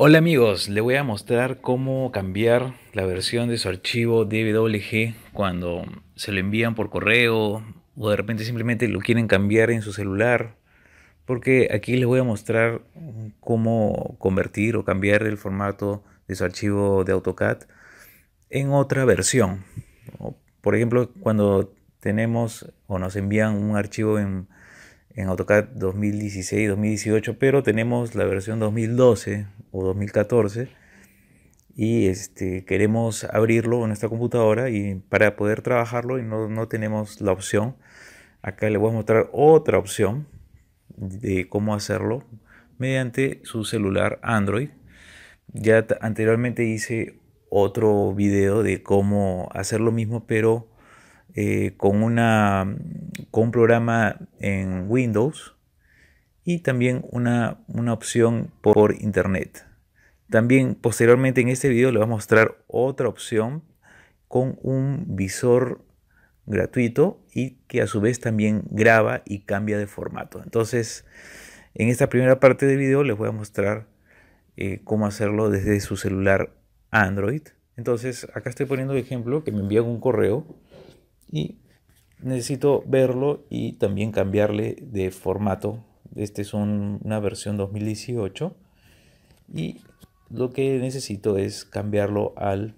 Hola amigos, les voy a mostrar cómo cambiar la versión de su archivo DWG cuando se lo envían por correo o de repente simplemente lo quieren cambiar en su celular. Porque aquí les voy a mostrar cómo convertir o cambiar el formato de su archivo de AutoCAD en otra versión. Por ejemplo, cuando tenemos o nos envían un archivo en, en AutoCAD 2016-2018, pero tenemos la versión 2012 o 2014 y este, queremos abrirlo en esta computadora y para poder trabajarlo y no, tenemos la opción. Acá le voy a mostrar otra opción de cómo hacerlo mediante su celular Android. Ya anteriormente hice otro video de cómo hacer lo mismo pero eh, con, una, con un programa en Windows y también una opción por internet. También posteriormente en este video le voy a mostrar otra opción con un visor gratuito y que a su vez también graba y cambia de formato. Entonces, en esta primera parte del video les voy a mostrar eh, cómo hacerlo desde su celular Android. Entonces, acá estoy poniendo el ejemplo que me envían un correo y necesito verlo y también cambiarle de formato. Este es una versión 2018 y lo que necesito es cambiarlo al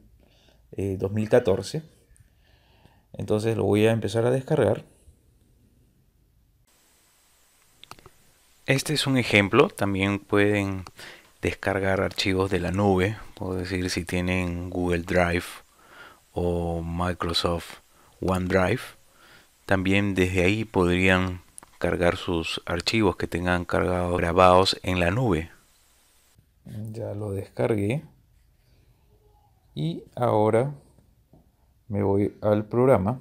2014 eh, entonces lo voy a empezar a descargar este es un ejemplo también pueden descargar archivos de la nube puedo decir si tienen Google Drive o Microsoft OneDrive también desde ahí podrían cargar sus archivos que tengan cargados grabados en la nube ya lo descargué y ahora me voy al programa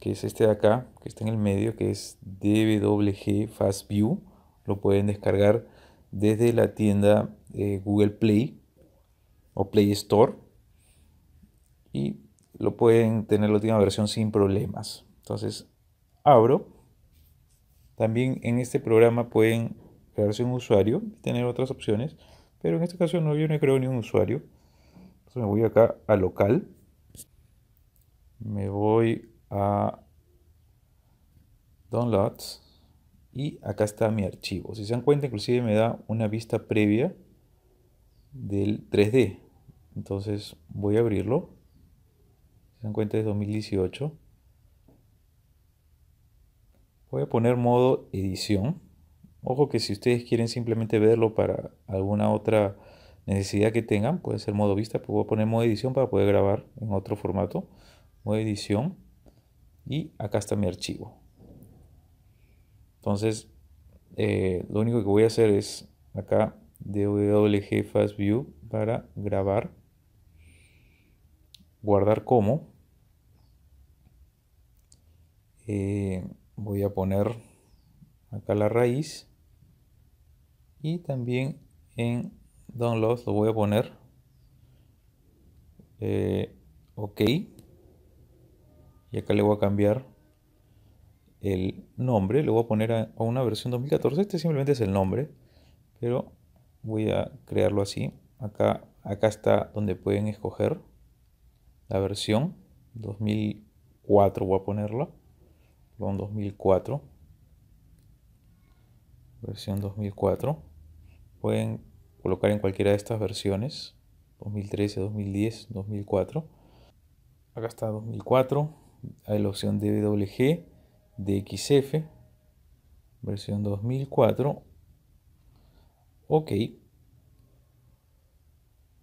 que es este de acá que está en el medio que es DWG Fast View lo pueden descargar desde la tienda eh, Google Play o Play Store y lo pueden tener la última versión sin problemas entonces abro también en este programa pueden crearse un usuario y tener otras opciones. Pero en este caso no, yo no creo ni un usuario. Entonces me voy acá a local. Me voy a downloads. Y acá está mi archivo. Si se dan cuenta, inclusive me da una vista previa del 3D. Entonces voy a abrirlo. Si se dan cuenta es 2018. Voy a poner modo edición. Ojo que si ustedes quieren simplemente verlo para alguna otra necesidad que tengan, puede ser modo vista, pues voy a poner modo edición para poder grabar en otro formato. Modo edición y acá está mi archivo. Entonces, eh, lo único que voy a hacer es acá DWG Fast View para grabar, guardar como. Eh, voy a poner acá la raíz y también en downloads lo voy a poner eh, ok y acá le voy a cambiar el nombre le voy a poner a, una versión 2014 este simplemente es el nombre pero voy a crearlo así acá acá está donde pueden escoger la versión 2004 voy a ponerla con 2004 versión 2004 pueden colocar en cualquiera de estas versiones 2013, 2010, 2004 acá está 2004 hay la opción DWG DXF versión 2004 ok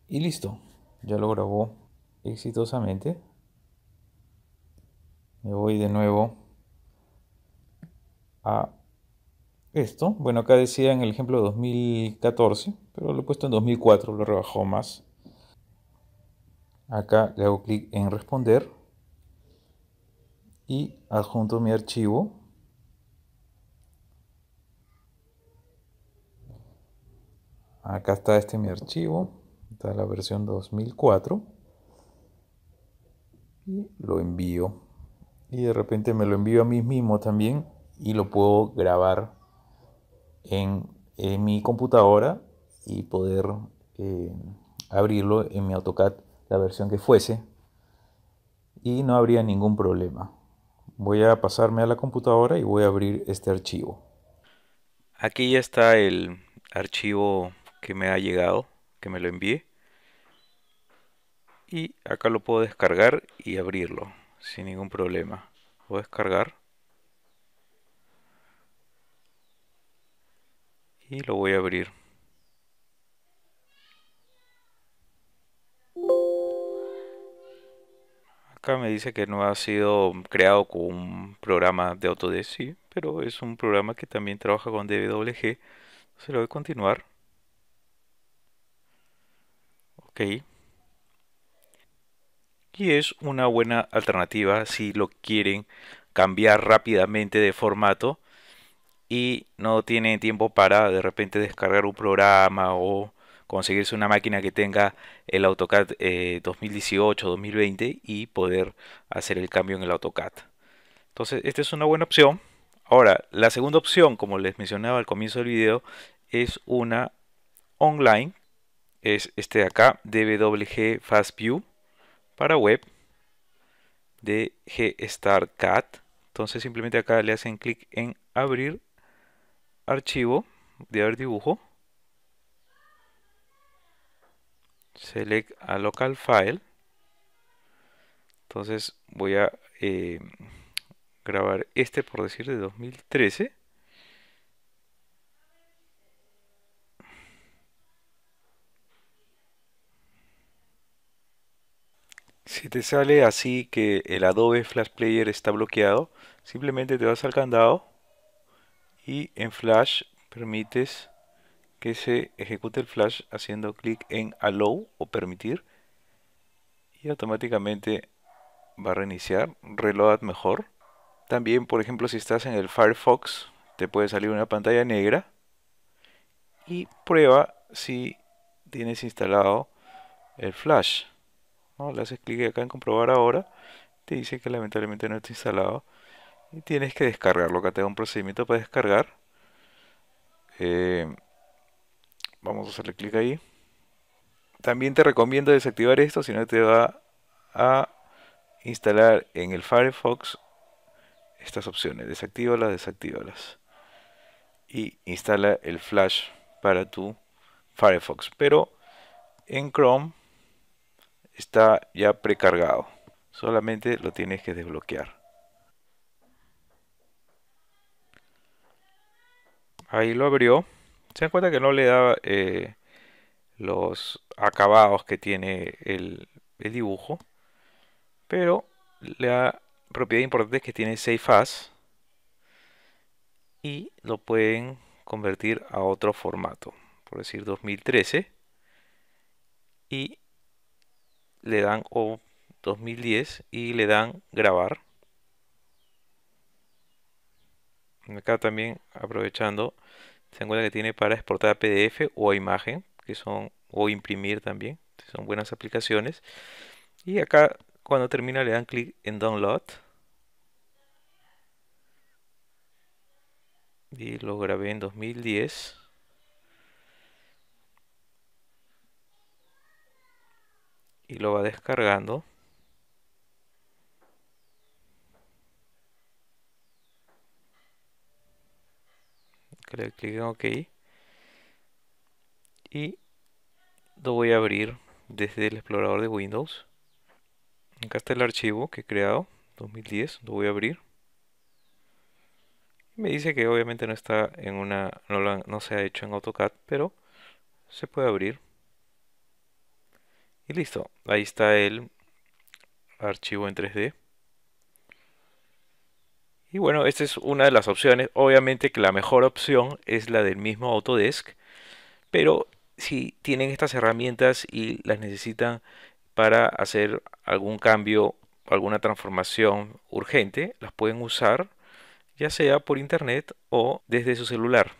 y listo ya lo grabó exitosamente me voy de nuevo a esto. Bueno, acá decía en el ejemplo 2014, pero lo he puesto en 2004, lo rebajó más. Acá le hago clic en responder y adjunto mi archivo. Acá está este mi archivo, está la versión 2004 y lo envío. Y de repente me lo envío a mí mismo también y lo puedo grabar en, mi computadora y poder eh, abrirlo en mi AutoCAD, la versión que fuese, y no habría ningún problema. Voy a pasarme a la computadora y voy a abrir este archivo. Aquí ya está el archivo que me ha llegado, que me lo envié. Y acá lo puedo descargar y abrirlo sin ningún problema. Voy a descargar. y lo voy a abrir. Acá me dice que no ha sido creado con un programa de Autodesk, sí, pero es un programa que también trabaja con DWG. Se lo voy a continuar. Ok. Y es una buena alternativa si lo quieren cambiar rápidamente de formato y no tiene tiempo para de repente descargar un programa o conseguirse una máquina que tenga el AutoCAD 2018-2020 eh, y poder hacer el cambio en el AutoCAD. Entonces, esta es una buena opción. Ahora, la segunda opción, como les mencionaba al comienzo del video, es una online. Es este de acá, DWG FastView para web de GStarCAD. Entonces simplemente acá le hacen clic en abrir archivo, de haber dibujo, select a local file, entonces voy a eh, grabar este por decir de 2013 Si te sale así que el Adobe Flash Player está bloqueado, simplemente te vas al candado y en flash permites que se ejecute el flash haciendo clic en allow o permitir y automáticamente va a reiniciar reload mejor también por ejemplo si estás en el Firefox te puede salir una pantalla negra y prueba si tienes instalado el flash le haces clic acá en comprobar ahora te dice que lamentablemente no está instalado y tienes que descargarlo. Acá te da un procedimiento para descargar. Eh, vamos a hacerle clic ahí. También te recomiendo desactivar esto, si no te va a instalar en el Firefox estas opciones. Desactívalas, desactívalas. Y instala el Flash para tu Firefox. Pero en Chrome está ya precargado. Solamente lo tienes que desbloquear. ahí lo abrió. Se dan cuenta que no le da eh, los acabados que tiene el, dibujo. Pero la propiedad importante es que tiene 6 as Y lo pueden convertir a otro formato. Por decir 2013. Y le dan o 2010 y le dan grabar Acá también aprovechando, se encuentra que tiene para exportar a PDF o a imagen, que son o imprimir también, son buenas aplicaciones. Y acá cuando termina le dan clic en download. Y lo grabé en 2010. Y lo va descargando. que le clic en OK y lo voy a abrir desde el explorador de Windows. Acá está el archivo que he creado, 2010, lo voy a abrir. Me dice que obviamente no está en una no, no se ha hecho en AutoCAD, pero se puede abrir. Y listo, ahí está el archivo en 3D. Y bueno, esta es una de las opciones. Obviamente que la mejor opción es la del mismo Autodesk, pero si tienen estas herramientas y las necesitan para hacer algún cambio, alguna transformación urgente, las pueden usar ya sea por internet o desde su celular.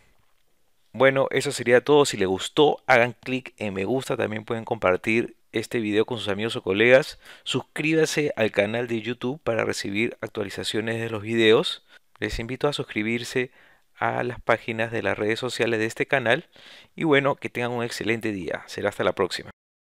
Bueno, eso sería todo. Si les gustó, hagan clic en me gusta. También pueden compartir este video con sus amigos o colegas. Suscríbase al canal de YouTube para recibir actualizaciones de los videos. Les invito a suscribirse a las páginas de las redes sociales de este canal. Y bueno, que tengan un excelente día. Será hasta la próxima.